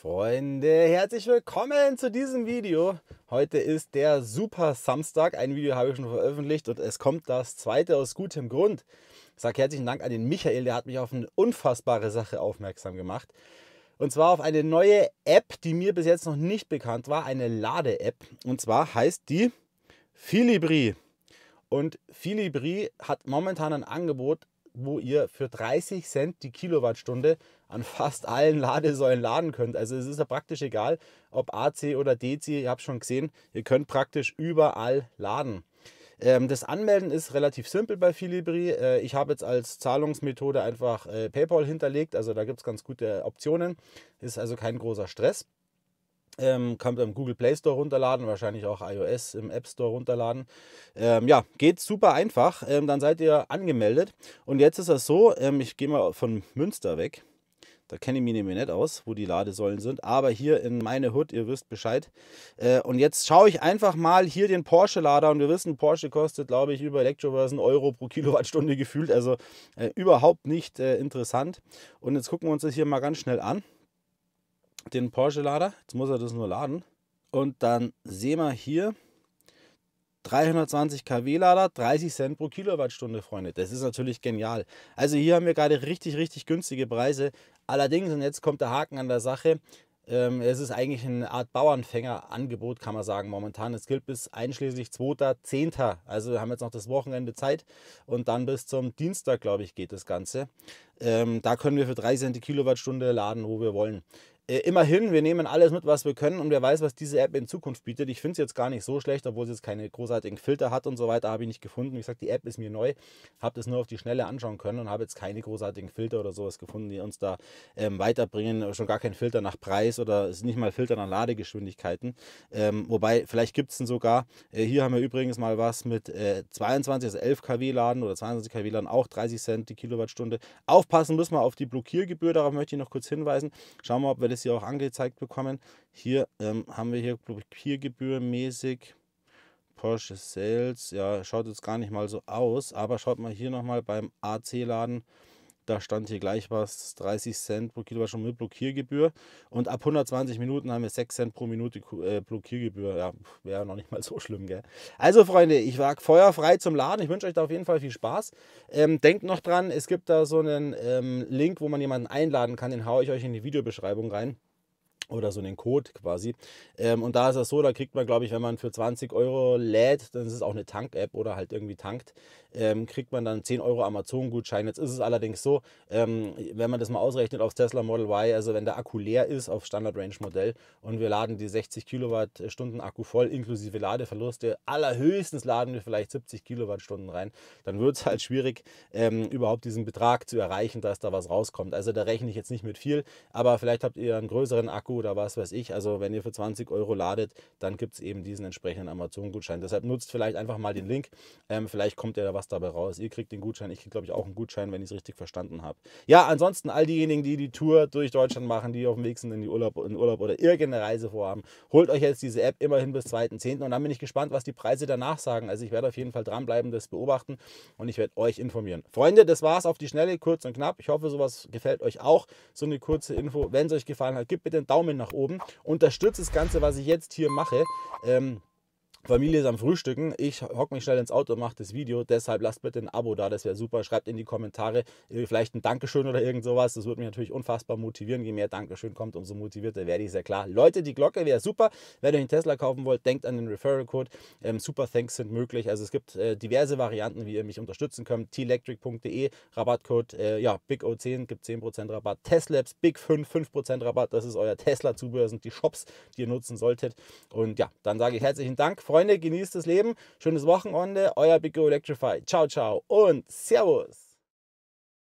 Freunde, herzlich willkommen zu diesem Video. Heute ist der Super Samstag. Ein Video habe ich schon veröffentlicht und es kommt das zweite aus gutem Grund. Ich sage herzlichen Dank an den Michael, der hat mich auf eine unfassbare Sache aufmerksam gemacht. Und zwar auf eine neue App, die mir bis jetzt noch nicht bekannt war, eine Lade-App. Und zwar heißt die Filibri. Und Filibri hat momentan ein Angebot wo ihr für 30 Cent die Kilowattstunde an fast allen Ladesäulen laden könnt. Also es ist ja praktisch egal, ob AC oder DC, ihr habt schon gesehen, ihr könnt praktisch überall laden. Ähm, das Anmelden ist relativ simpel bei Filibri. Äh, ich habe jetzt als Zahlungsmethode einfach äh, PayPal hinterlegt, also da gibt es ganz gute Optionen. Ist also kein großer Stress. Ähm, kann man im Google Play Store runterladen, wahrscheinlich auch iOS im App Store runterladen. Ähm, ja, geht super einfach. Ähm, dann seid ihr angemeldet. Und jetzt ist das so, ähm, ich gehe mal von Münster weg. Da kenne ich mich nämlich nicht aus, wo die Ladesäulen sind. Aber hier in meine Hood, ihr wisst Bescheid. Äh, und jetzt schaue ich einfach mal hier den Porsche-Lader. Und wir wissen, Porsche kostet, glaube ich, über Elektroverse einen Euro pro Kilowattstunde gefühlt. Also äh, überhaupt nicht äh, interessant. Und jetzt gucken wir uns das hier mal ganz schnell an den Porsche-Lader. Jetzt muss er das nur laden. Und dann sehen wir hier 320 kW Lader, 30 Cent pro Kilowattstunde, Freunde. Das ist natürlich genial. Also hier haben wir gerade richtig, richtig günstige Preise. Allerdings, und jetzt kommt der Haken an der Sache, ähm, es ist eigentlich eine Art Bauernfänger-Angebot, kann man sagen, momentan. Es gilt bis einschließlich 2.10. Also wir haben jetzt noch das Wochenende Zeit und dann bis zum Dienstag, glaube ich, geht das Ganze. Ähm, da können wir für 3 Cent die Kilowattstunde laden, wo wir wollen. Äh, immerhin, wir nehmen alles mit, was wir können und wer weiß, was diese App in Zukunft bietet. Ich finde es jetzt gar nicht so schlecht, obwohl sie jetzt keine großartigen Filter hat und so weiter, habe ich nicht gefunden. Wie gesagt, die App ist mir neu, habe das nur auf die Schnelle anschauen können und habe jetzt keine großartigen Filter oder sowas gefunden, die uns da ähm, weiterbringen. Schon gar kein Filter nach Preis oder nicht mal Filter nach Ladegeschwindigkeiten. Ähm, wobei, vielleicht gibt es ihn sogar. Äh, hier haben wir übrigens mal was mit äh, 22, also 11 kW Laden oder 22 kW Laden, auch 30 Cent die Kilowattstunde. Aufpassen müssen wir auf die Blockiergebühr, darauf möchte ich noch kurz hinweisen. Schauen wir, mal, ob wir das es ja auch angezeigt bekommen. Hier ähm, haben wir hier Papiergebührmäßig Porsche Sales. Ja, schaut jetzt gar nicht mal so aus, aber schaut mal hier nochmal beim AC-Laden da stand hier gleich was, 30 Cent pro Kilowattstunde mit Blockiergebühr. Und ab 120 Minuten haben wir 6 Cent pro Minute äh, Blockiergebühr. Ja, wäre noch nicht mal so schlimm, gell? Also, Freunde, ich war feuerfrei zum Laden. Ich wünsche euch da auf jeden Fall viel Spaß. Ähm, denkt noch dran, es gibt da so einen ähm, Link, wo man jemanden einladen kann. Den haue ich euch in die Videobeschreibung rein oder so einen Code quasi. Ähm, und da ist das so, da kriegt man, glaube ich, wenn man für 20 Euro lädt, dann ist es auch eine Tank-App oder halt irgendwie tankt, ähm, kriegt man dann 10 Euro Amazon-Gutschein. Jetzt ist es allerdings so, ähm, wenn man das mal ausrechnet aufs Tesla Model Y, also wenn der Akku leer ist auf Standard-Range-Modell und wir laden die 60 Kilowattstunden Akku voll inklusive Ladeverluste, allerhöchstens laden wir vielleicht 70 Kilowattstunden rein, dann wird es halt schwierig, ähm, überhaupt diesen Betrag zu erreichen, dass da was rauskommt. Also da rechne ich jetzt nicht mit viel, aber vielleicht habt ihr einen größeren Akku oder was weiß ich. Also wenn ihr für 20 Euro ladet, dann gibt es eben diesen entsprechenden Amazon-Gutschein. Deshalb nutzt vielleicht einfach mal den Link. Ähm, vielleicht kommt ja da was dabei raus. Ihr kriegt den Gutschein. Ich kriege, glaube ich, auch einen Gutschein, wenn ich es richtig verstanden habe. Ja, ansonsten all diejenigen, die die Tour durch Deutschland machen, die auf dem Weg sind in, die Urlaub, in Urlaub oder irgendeine Reise vorhaben, holt euch jetzt diese App immerhin bis 2.10. Und dann bin ich gespannt, was die Preise danach sagen. Also ich werde auf jeden Fall dranbleiben, das beobachten und ich werde euch informieren. Freunde, das war's auf die Schnelle, kurz und knapp. Ich hoffe, sowas gefällt euch auch. So eine kurze Info. Wenn es euch gefallen hat, gebt bitte einen Daumen Daumen nach oben. Unterstützt das Ganze, was ich jetzt hier mache. Ähm, Familie ist am Frühstücken. Ich hocke mich schnell ins Auto und mache das Video. Deshalb lasst bitte ein Abo da, das wäre super. Schreibt in die Kommentare vielleicht ein Dankeschön oder irgend sowas. Das würde mich natürlich unfassbar motivieren. Je mehr Dankeschön kommt, umso motivierter werde ich, sehr klar. Leute, die Glocke wäre super. Wenn ihr einen Tesla kaufen wollt, denkt an den Referral-Code. Ähm, super Thanks sind möglich. Also es gibt äh, diverse Varianten, wie ihr mich unterstützen könnt. T-Electric.de, Rabattcode, äh, ja, BigO10 gibt 10% Rabatt. Teslabs, Big5, 5% Rabatt. Das ist euer Tesla-Zubehör, sind die Shops, die ihr nutzen solltet. Und ja, dann sage ich herzlichen Dank Freunde, genießt das Leben. Schönes Wochenende. Euer Big Go Electrify. Ciao, ciao und Servus.